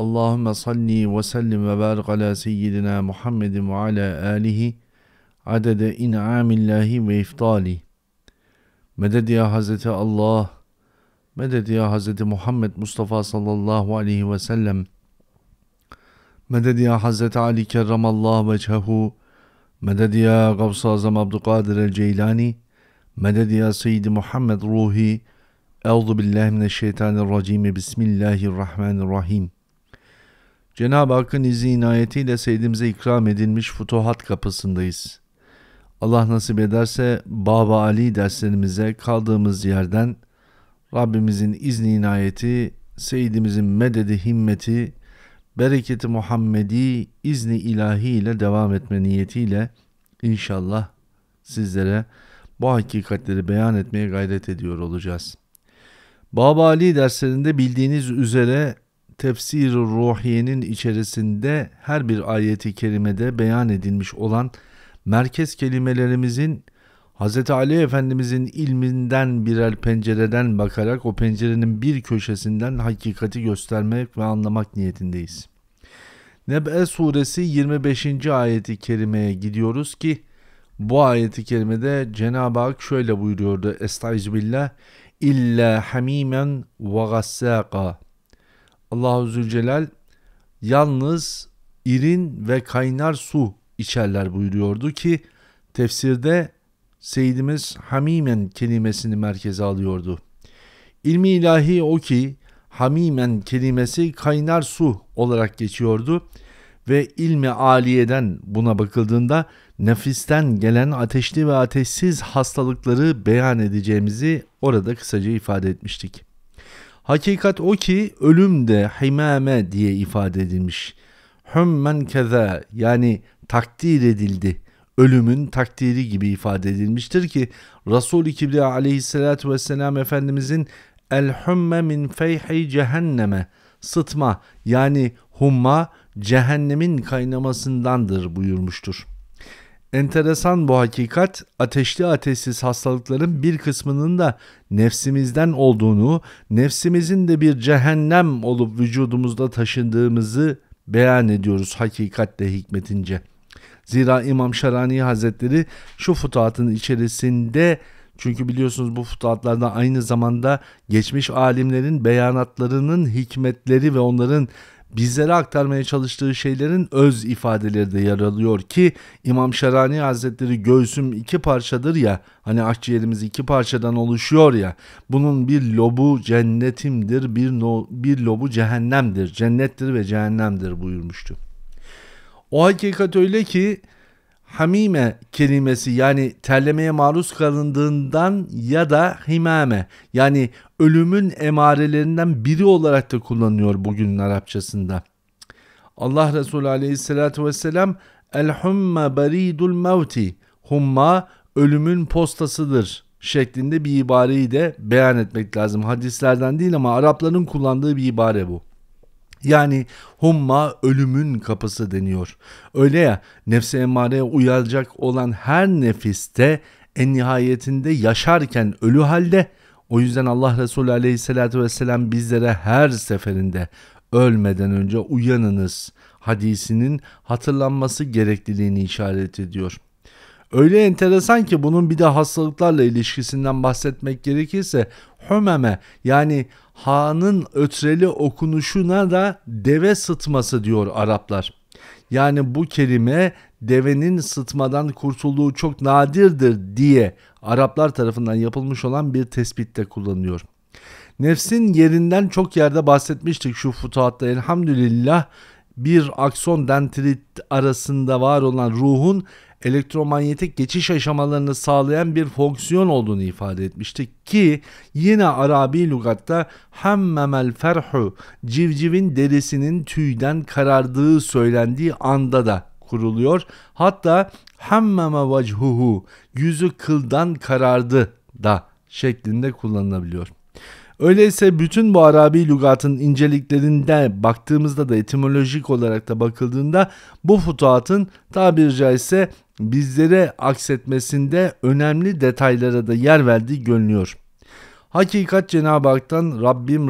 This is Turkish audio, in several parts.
Allahümme salli ve sellim ve barik ala seyyidina Muhammedin ve ala alihi adede in'amillahi ve iftali. Meded ya Hazreti Allah, meded ya Hazreti Muhammed Mustafa sallallahu aleyhi ve sellem, meded ya Hazreti Ali kerramallahu vechehu, meded ya Gavs-ı Azam Abdülkadir el-Ceylani, meded ya Seyyidi Muhammed Ruhi, Euzu billahi mineşşeytanirracim. Bismillahirrahmanirrahim. Cenab-ı Hakk'ın izni inayetiyle seydimize ikram edilmiş futuhat kapısındayız. Allah nasip ederse Baba Ali derslerimize kaldığımız yerden Rabbimizin izni inayeti, Seyyidimizin mededi himmeti, bereketi Muhammedi izni ilahi ile devam etme niyetiyle inşallah sizlere bu hakikatleri beyan etmeye gayret ediyor olacağız. Baba Ali derslerinde bildiğiniz üzere tefsir ruhiyenin içerisinde her bir ayeti kerimede beyan edilmiş olan merkez kelimelerimizin Hz. Ali Efendimizin ilminden birer pencereden bakarak o pencerenin bir köşesinden hakikati göstermek ve anlamak niyetindeyiz. Nebe suresi 25. ayeti kerimeye gidiyoruz ki bu ayeti kerimede Cenab-ı Hak şöyle buyuruyordu. Estaizu billah illa hamimen ve gassaka. Allahu Zülcelal yalnız irin ve kaynar su içerler buyuruyordu ki tefsirde Seyyidimiz Hamimen kelimesini merkeze alıyordu. İlmi ilahi o ki Hamimen kelimesi kaynar su olarak geçiyordu ve ilmi aliyeden buna bakıldığında nefisten gelen ateşli ve ateşsiz hastalıkları beyan edeceğimizi orada kısaca ifade etmiştik. Hakikat o ki ölüm de himame diye ifade edilmiş. Hümmen keza yani takdir edildi. Ölümün takdiri gibi ifade edilmiştir ki Resul-i Kibriya aleyhissalatu vesselam Efendimizin el hümme min feyhi cehenneme sıtma yani humma cehennemin kaynamasındandır buyurmuştur. Enteresan bu hakikat ateşli ateşsiz hastalıkların bir kısmının da nefsimizden olduğunu, nefsimizin de bir cehennem olup vücudumuzda taşındığımızı beyan ediyoruz hakikatle hikmetince. Zira İmam Şarani Hazretleri şu futuhatın içerisinde çünkü biliyorsunuz bu futuhatlarda aynı zamanda geçmiş alimlerin beyanatlarının hikmetleri ve onların bizlere aktarmaya çalıştığı şeylerin öz ifadeleri de yer alıyor ki İmam Şerani Hazretleri göğsüm iki parçadır ya hani akciğerimiz iki parçadan oluşuyor ya bunun bir lobu cennetimdir bir, no, bir lobu cehennemdir cennettir ve cehennemdir buyurmuştu. O hakikat öyle ki hamime kelimesi yani terlemeye maruz kalındığından ya da himame yani ölümün emarelerinden biri olarak da kullanıyor bugünün Arapçasında. Allah Resulü aleyhissalatü vesselam el humma baridul mevti humma ölümün postasıdır şeklinde bir ibareyi de beyan etmek lazım. Hadislerden değil ama Arapların kullandığı bir ibare bu. Yani humma ölümün kapısı deniyor. Öyle ya nefse emmareye uyacak olan her nefiste en nihayetinde yaşarken ölü halde o yüzden Allah Resulü aleyhissalatü vesselam bizlere her seferinde ölmeden önce uyanınız hadisinin hatırlanması gerekliliğini işaret ediyor.'' Öyle enteresan ki bunun bir de hastalıklarla ilişkisinden bahsetmek gerekirse hömeme yani ha'nın ötreli okunuşuna da deve sıtması diyor Araplar. Yani bu kelime devenin sıtmadan kurtulduğu çok nadirdir diye Araplar tarafından yapılmış olan bir tespitte kullanılıyor. Nefsin yerinden çok yerde bahsetmiştik şu futuhatta elhamdülillah bir akson dendrit arasında var olan ruhun elektromanyetik geçiş aşamalarını sağlayan bir fonksiyon olduğunu ifade etmişti ki yine Arabi lügatta hemmemel ferhu civcivin derisinin tüyden karardığı söylendiği anda da kuruluyor. Hatta hammeme vechhuhu yüzü kıldan karardı da şeklinde kullanılabiliyor. Öyleyse bütün bu Arabi lügatın inceliklerinde baktığımızda da etimolojik olarak da bakıldığında bu futuhatın tabiri caizse bizlere aksetmesinde önemli detaylara da yer verdiği görünüyor. Hakikat Cenab-ı Hak'tan Rabbim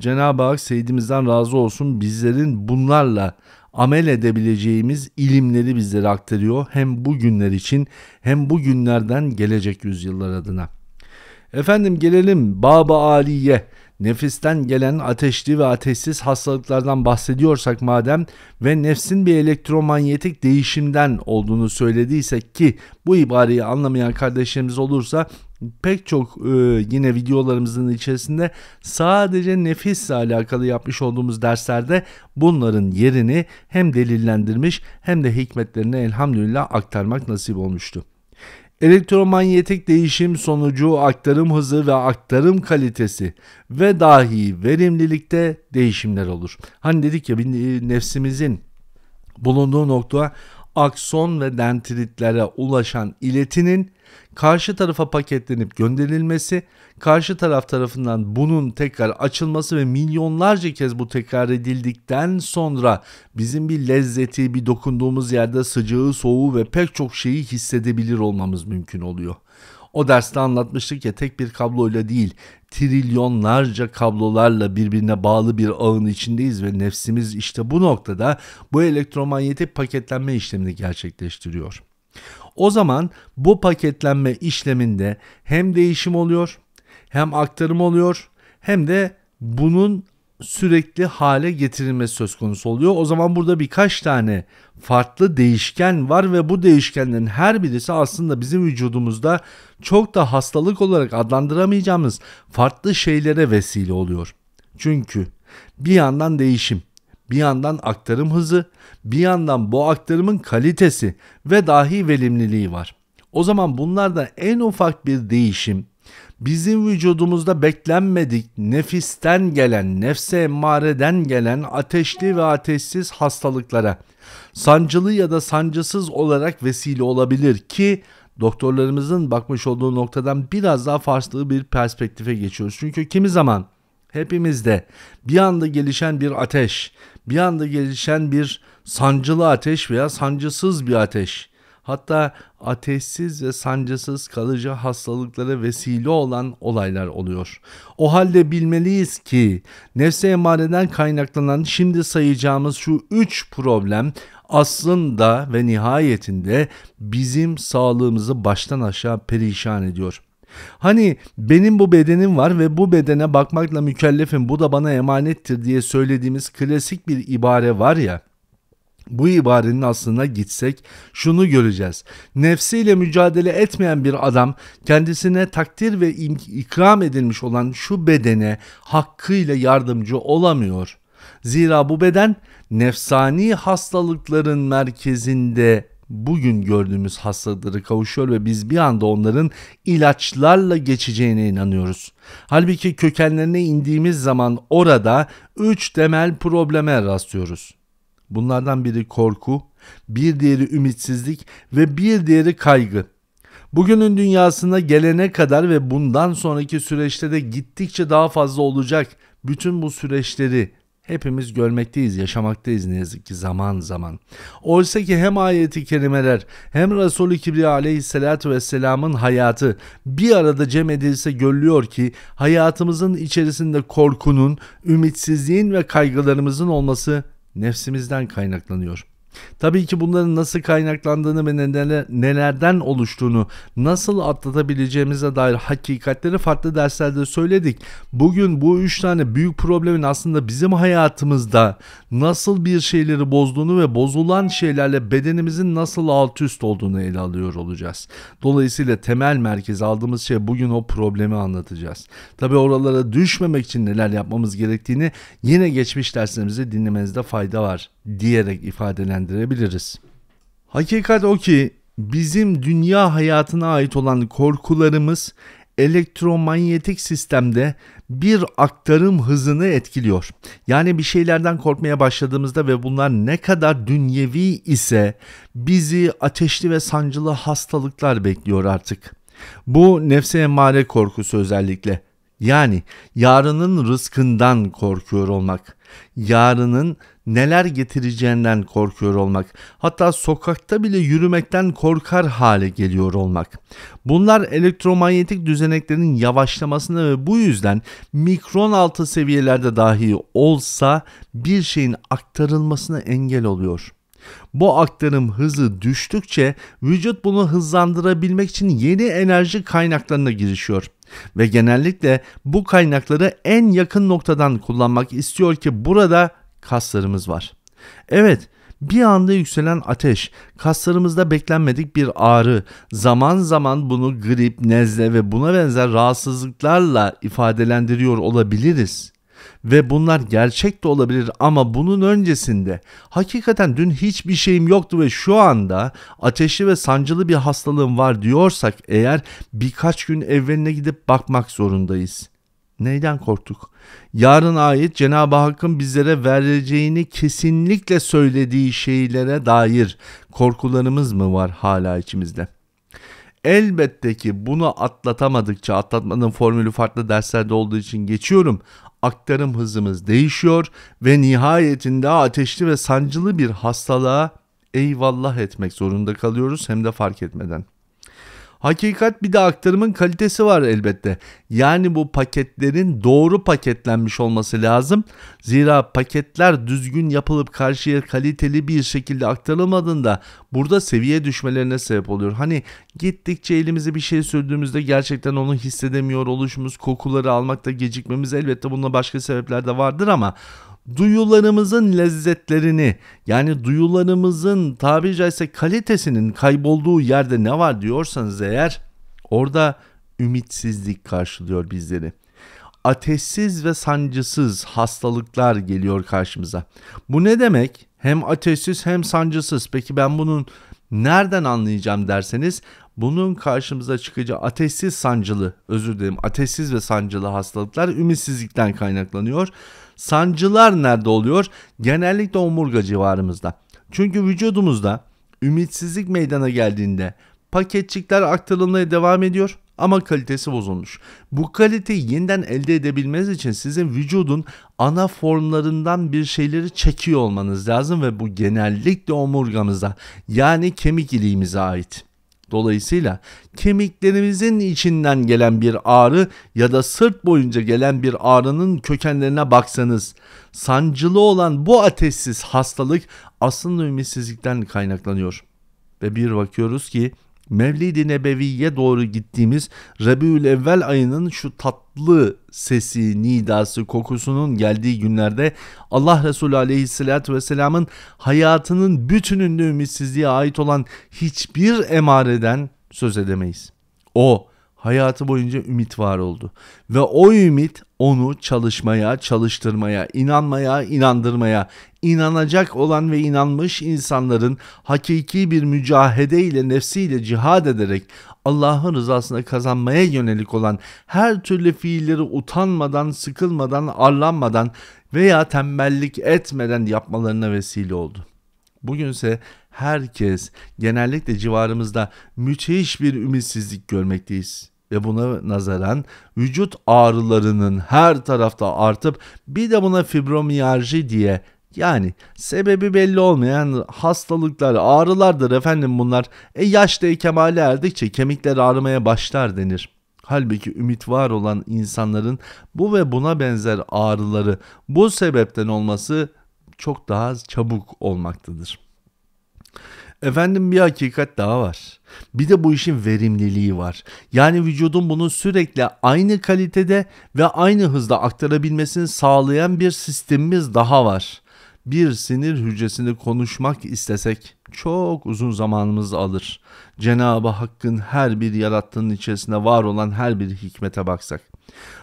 Cenab-ı Hak Seyyidimizden razı olsun bizlerin bunlarla amel edebileceğimiz ilimleri bizlere aktarıyor. Hem bu günler için hem bu günlerden gelecek yüzyıllar adına. Efendim gelelim Baba Ali'ye. Nefisten gelen ateşli ve ateşsiz hastalıklardan bahsediyorsak madem ve nefsin bir elektromanyetik değişimden olduğunu söylediysek ki bu ibareyi anlamayan kardeşlerimiz olursa pek çok e, yine videolarımızın içerisinde sadece nefisle alakalı yapmış olduğumuz derslerde bunların yerini hem delillendirmiş hem de hikmetlerini elhamdülillah aktarmak nasip olmuştu. Elektromanyetik değişim sonucu aktarım hızı ve aktarım kalitesi ve dahi verimlilikte değişimler olur. Hani dedik ya nefsimizin bulunduğu nokta akson ve dendritlere ulaşan iletinin karşı tarafa paketlenip gönderilmesi, karşı taraf tarafından bunun tekrar açılması ve milyonlarca kez bu tekrar edildikten sonra bizim bir lezzeti, bir dokunduğumuz yerde sıcağı, soğuğu ve pek çok şeyi hissedebilir olmamız mümkün oluyor. O derste anlatmıştık ya tek bir kabloyla değil trilyonlarca kablolarla birbirine bağlı bir ağın içindeyiz ve nefsimiz işte bu noktada bu elektromanyetik paketlenme işlemini gerçekleştiriyor. O zaman bu paketlenme işleminde hem değişim oluyor, hem aktarım oluyor, hem de bunun sürekli hale getirilmesi söz konusu oluyor. O zaman burada birkaç tane farklı değişken var ve bu değişkenlerin her birisi aslında bizim vücudumuzda çok da hastalık olarak adlandıramayacağımız farklı şeylere vesile oluyor. Çünkü bir yandan değişim, bir yandan aktarım hızı, bir yandan bu aktarımın kalitesi ve dahi verimliliği var. O zaman bunlardan en ufak bir değişim Bizim vücudumuzda beklenmedik nefisten gelen, nefse emmareden gelen ateşli ve ateşsiz hastalıklara sancılı ya da sancısız olarak vesile olabilir ki doktorlarımızın bakmış olduğu noktadan biraz daha farklı bir perspektife geçiyoruz. Çünkü kimi zaman hepimizde bir anda gelişen bir ateş, bir anda gelişen bir sancılı ateş veya sancısız bir ateş hatta ateşsiz ve sancısız kalıcı hastalıklara vesile olan olaylar oluyor. O halde bilmeliyiz ki nefse emareden kaynaklanan şimdi sayacağımız şu üç problem aslında ve nihayetinde bizim sağlığımızı baştan aşağı perişan ediyor. Hani benim bu bedenim var ve bu bedene bakmakla mükellefim bu da bana emanettir diye söylediğimiz klasik bir ibare var ya bu ibarenin aslına gitsek şunu göreceğiz. Nefsiyle mücadele etmeyen bir adam kendisine takdir ve ikram edilmiş olan şu bedene hakkıyla yardımcı olamıyor. Zira bu beden nefsani hastalıkların merkezinde bugün gördüğümüz hastalıkları kavuşuyor ve biz bir anda onların ilaçlarla geçeceğine inanıyoruz. Halbuki kökenlerine indiğimiz zaman orada üç temel probleme rastlıyoruz. Bunlardan biri korku, bir diğeri ümitsizlik ve bir diğeri kaygı. Bugünün dünyasında gelene kadar ve bundan sonraki süreçte de gittikçe daha fazla olacak. Bütün bu süreçleri hepimiz görmekteyiz, yaşamaktayız ne yazık ki zaman zaman. Oysa ki hem ayeti kerimeler hem Resulü Kibriya aleyhissalatü vesselamın hayatı bir arada cem edilse görülüyor ki hayatımızın içerisinde korkunun, ümitsizliğin ve kaygılarımızın olması nefsimizden kaynaklanıyor. Tabii ki bunların nasıl kaynaklandığını ve nelerden oluştuğunu nasıl atlatabileceğimize dair hakikatleri farklı derslerde söyledik. Bugün bu üç tane büyük problemin aslında bizim hayatımızda nasıl bir şeyleri bozduğunu ve bozulan şeylerle bedenimizin nasıl alt üst olduğunu ele alıyor olacağız. Dolayısıyla temel merkez aldığımız şey bugün o problemi anlatacağız. Tabii oralara düşmemek için neler yapmamız gerektiğini yine geçmiş derslerimizi dinlemenizde fayda var diyerek ifadelendirebiliriz. Hakikat o ki bizim dünya hayatına ait olan korkularımız elektromanyetik sistemde bir aktarım hızını etkiliyor. Yani bir şeylerden korkmaya başladığımızda ve bunlar ne kadar dünyevi ise bizi ateşli ve sancılı hastalıklar bekliyor artık. Bu nefse emmare korkusu özellikle. Yani yarının rızkından korkuyor olmak. Yarının neler getireceğinden korkuyor olmak, hatta sokakta bile yürümekten korkar hale geliyor olmak. Bunlar elektromanyetik düzeneklerin yavaşlamasına ve bu yüzden mikron altı seviyelerde dahi olsa bir şeyin aktarılmasına engel oluyor. Bu aktarım hızı düştükçe vücut bunu hızlandırabilmek için yeni enerji kaynaklarına girişiyor ve genellikle bu kaynakları en yakın noktadan kullanmak istiyor ki burada kaslarımız var. Evet, bir anda yükselen ateş, kaslarımızda beklenmedik bir ağrı, zaman zaman bunu grip, nezle ve buna benzer rahatsızlıklarla ifadelendiriyor olabiliriz. Ve bunlar gerçek de olabilir ama bunun öncesinde hakikaten dün hiçbir şeyim yoktu ve şu anda ateşli ve sancılı bir hastalığım var diyorsak eğer birkaç gün evveline gidip bakmak zorundayız.'' Neyden korktuk? Yarın ait Cenab-ı Hakk'ın bizlere vereceğini kesinlikle söylediği şeylere dair korkularımız mı var hala içimizde? Elbette ki bunu atlatamadıkça atlatmanın formülü farklı derslerde olduğu için geçiyorum. Aktarım hızımız değişiyor ve nihayetinde ateşli ve sancılı bir hastalığa eyvallah etmek zorunda kalıyoruz hem de fark etmeden.'' Hakikat bir de aktarımın kalitesi var elbette. Yani bu paketlerin doğru paketlenmiş olması lazım. Zira paketler düzgün yapılıp karşıya kaliteli bir şekilde aktarılmadığında burada seviye düşmelerine sebep oluyor. Hani gittikçe elimize bir şey sürdüğümüzde gerçekten onu hissedemiyor oluşumuz, kokuları almakta gecikmemiz elbette bununla başka sebepler de vardır ama duyularımızın lezzetlerini yani duyularımızın tabiri caizse kalitesinin kaybolduğu yerde ne var diyorsanız eğer orada ümitsizlik karşılıyor bizleri. Ateşsiz ve sancısız hastalıklar geliyor karşımıza. Bu ne demek? Hem ateşsiz hem sancısız. Peki ben bunun nereden anlayacağım derseniz bunun karşımıza çıkacağı ateşsiz sancılı özür dilerim ateşsiz ve sancılı hastalıklar ümitsizlikten kaynaklanıyor. Sancılar nerede oluyor? Genellikle omurga civarımızda. Çünkü vücudumuzda ümitsizlik meydana geldiğinde paketçikler aktarılmaya devam ediyor ama kalitesi bozulmuş. Bu kaliteyi yeniden elde edebilmeniz için sizin vücudun ana formlarından bir şeyleri çekiyor olmanız lazım ve bu genellikle omurgamıza yani kemik iliğimize ait. Dolayısıyla kemiklerimizin içinden gelen bir ağrı ya da sırt boyunca gelen bir ağrının kökenlerine baksanız sancılı olan bu ateşsiz hastalık aslında ümitsizlikten kaynaklanıyor. Ve bir bakıyoruz ki Mevlid-i Nebevi'ye doğru gittiğimiz Rebiül Evvel ayının şu tatlı sesi, nidası, kokusunun geldiği günlerde Allah Resulü Aleyhisselatü Vesselam'ın hayatının bütününde ümitsizliğe ait olan hiçbir emareden söz edemeyiz. O hayatı boyunca ümit var oldu. Ve o ümit onu çalışmaya, çalıştırmaya, inanmaya, inandırmaya, inanacak olan ve inanmış insanların hakiki bir mücahede ile nefsiyle cihad ederek Allah'ın rızasını kazanmaya yönelik olan her türlü fiilleri utanmadan, sıkılmadan, arlanmadan veya tembellik etmeden yapmalarına vesile oldu. Bugünse herkes genellikle civarımızda müthiş bir ümitsizlik görmekteyiz ve buna nazaran vücut ağrılarının her tarafta artıp bir de buna fibromiyalji diye yani sebebi belli olmayan hastalıklar, ağrılardır efendim bunlar. E yaşta kemale erdikçe kemikler ağrımaya başlar denir. Halbuki ümit var olan insanların bu ve buna benzer ağrıları bu sebepten olması çok daha çabuk olmaktadır. Efendim bir hakikat daha var. Bir de bu işin verimliliği var. Yani vücudun bunu sürekli aynı kalitede ve aynı hızda aktarabilmesini sağlayan bir sistemimiz daha var. Bir sinir hücresini konuşmak istesek çok uzun zamanımız alır. Cenabı Hakk'ın her bir yarattığının içerisinde var olan her bir hikmete baksak.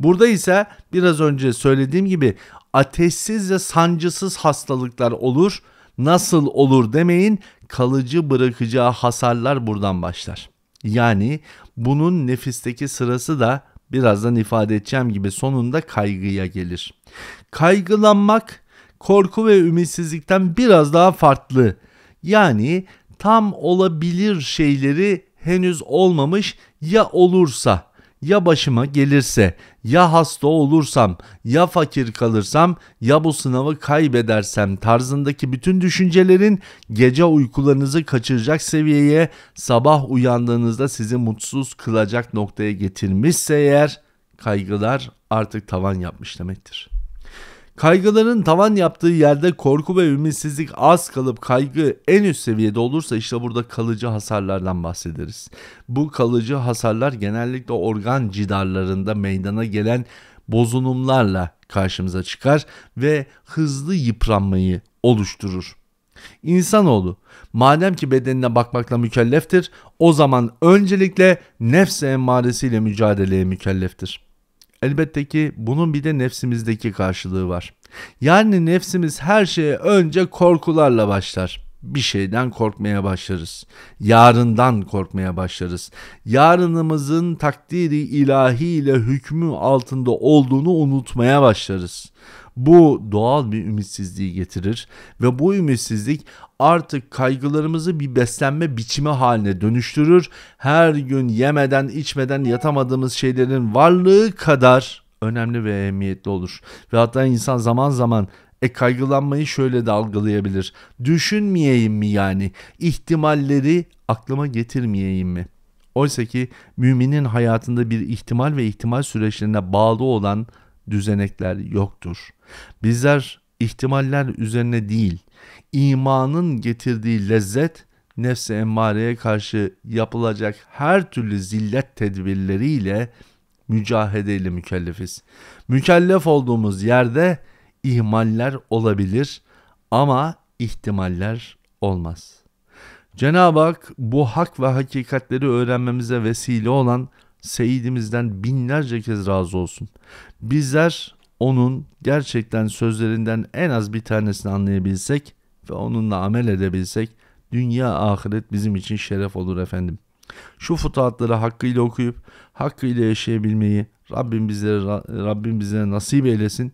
Burada ise biraz önce söylediğim gibi ateşsiz ve sancısız hastalıklar olur. Nasıl olur demeyin kalıcı bırakacağı hasarlar buradan başlar. Yani bunun nefisteki sırası da birazdan ifade edeceğim gibi sonunda kaygıya gelir. Kaygılanmak korku ve ümitsizlikten biraz daha farklı. Yani tam olabilir şeyleri henüz olmamış ya olursa ya başıma gelirse, ya hasta olursam, ya fakir kalırsam, ya bu sınavı kaybedersem tarzındaki bütün düşüncelerin gece uykularınızı kaçıracak seviyeye, sabah uyandığınızda sizi mutsuz kılacak noktaya getirmişse eğer kaygılar artık tavan yapmış demektir. Kaygıların tavan yaptığı yerde korku ve ümitsizlik az kalıp kaygı en üst seviyede olursa işte burada kalıcı hasarlardan bahsederiz. Bu kalıcı hasarlar genellikle organ cidarlarında meydana gelen bozunumlarla karşımıza çıkar ve hızlı yıpranmayı oluşturur. İnsanoğlu madem ki bedenine bakmakla mükelleftir o zaman öncelikle nefse emmaresiyle mücadeleye mükelleftir. Elbette ki bunun bir de nefsimizdeki karşılığı var. Yani nefsimiz her şeye önce korkularla başlar. Bir şeyden korkmaya başlarız. Yarından korkmaya başlarız. Yarınımızın takdiri ilahiyle hükmü altında olduğunu unutmaya başlarız. Bu doğal bir ümitsizliği getirir ve bu ümitsizlik artık kaygılarımızı bir beslenme biçimi haline dönüştürür. Her gün yemeden, içmeden yatamadığımız şeylerin varlığı kadar önemli ve ehemmiyetli olur. Ve hatta insan zaman zaman e kaygılanmayı şöyle de algılayabilir. Düşünmeyeyim mi yani? İhtimalleri aklıma getirmeyeyim mi? Oysa ki müminin hayatında bir ihtimal ve ihtimal süreçlerine bağlı olan düzenekler yoktur. Bizler ihtimaller üzerine değil, imanın getirdiği lezzet nefse emmareye karşı yapılacak her türlü zillet tedbirleriyle mücahedeyle mükellefiz. Mükellef olduğumuz yerde ihmaller olabilir ama ihtimaller olmaz. Cenab-ı Hak bu hak ve hakikatleri öğrenmemize vesile olan Seyyidimizden binlerce kez razı olsun. Bizler onun gerçekten sözlerinden en az bir tanesini anlayabilsek ve onunla amel edebilsek dünya ahiret bizim için şeref olur efendim. Şu futuhatları hakkıyla okuyup hakkıyla yaşayabilmeyi Rabbim bizlere Rabbim bize nasip eylesin.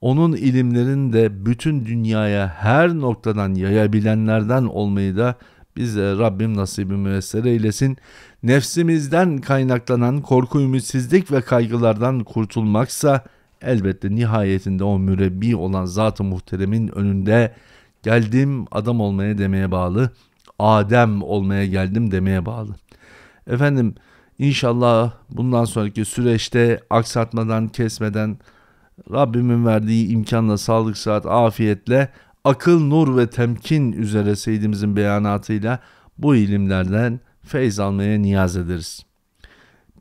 Onun ilimlerini de bütün dünyaya her noktadan yayabilenlerden olmayı da bize de Rabbim nasibi müessere eylesin. Nefsimizden kaynaklanan korku, ümitsizlik ve kaygılardan kurtulmaksa elbette nihayetinde o mürebbi olan Zat-ı Muhterem'in önünde geldim adam olmaya demeye bağlı. Adem olmaya geldim demeye bağlı. Efendim inşallah bundan sonraki süreçte aksatmadan kesmeden Rabbimin verdiği imkanla sağlık saat afiyetle akıl, nur ve temkin üzere Seyyidimizin beyanatıyla bu ilimlerden feyz almaya niyaz ederiz.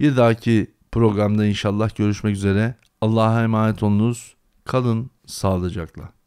Bir dahaki programda inşallah görüşmek üzere. Allah'a emanet olunuz. Kalın sağlıcakla.